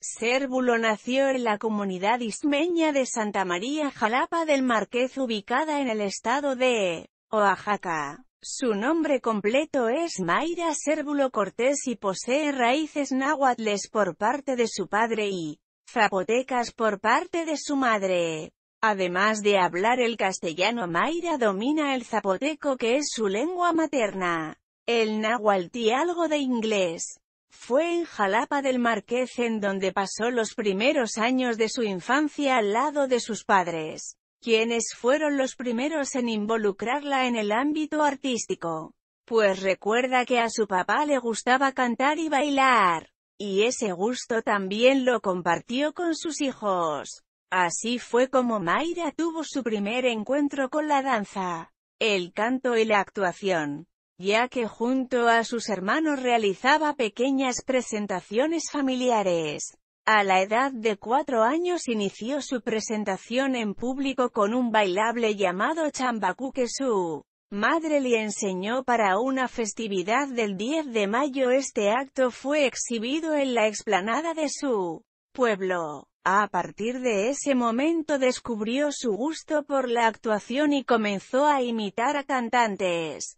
Cérvulo nació en la comunidad ismeña de Santa María Jalapa del Marqués ubicada en el estado de Oaxaca. Su nombre completo es Mayra Cérvulo Cortés y posee raíces náhuatles por parte de su padre y zapotecas por parte de su madre. Además de hablar el castellano Mayra domina el zapoteco que es su lengua materna, el náhuatl y algo de inglés. Fue en Jalapa del Marqués en donde pasó los primeros años de su infancia al lado de sus padres, quienes fueron los primeros en involucrarla en el ámbito artístico. Pues recuerda que a su papá le gustaba cantar y bailar, y ese gusto también lo compartió con sus hijos. Así fue como Mayra tuvo su primer encuentro con la danza, el canto y la actuación ya que junto a sus hermanos realizaba pequeñas presentaciones familiares. A la edad de cuatro años inició su presentación en público con un bailable llamado Chambaku que su madre le enseñó para una festividad del 10 de mayo. Este acto fue exhibido en la explanada de su pueblo. A partir de ese momento descubrió su gusto por la actuación y comenzó a imitar a cantantes.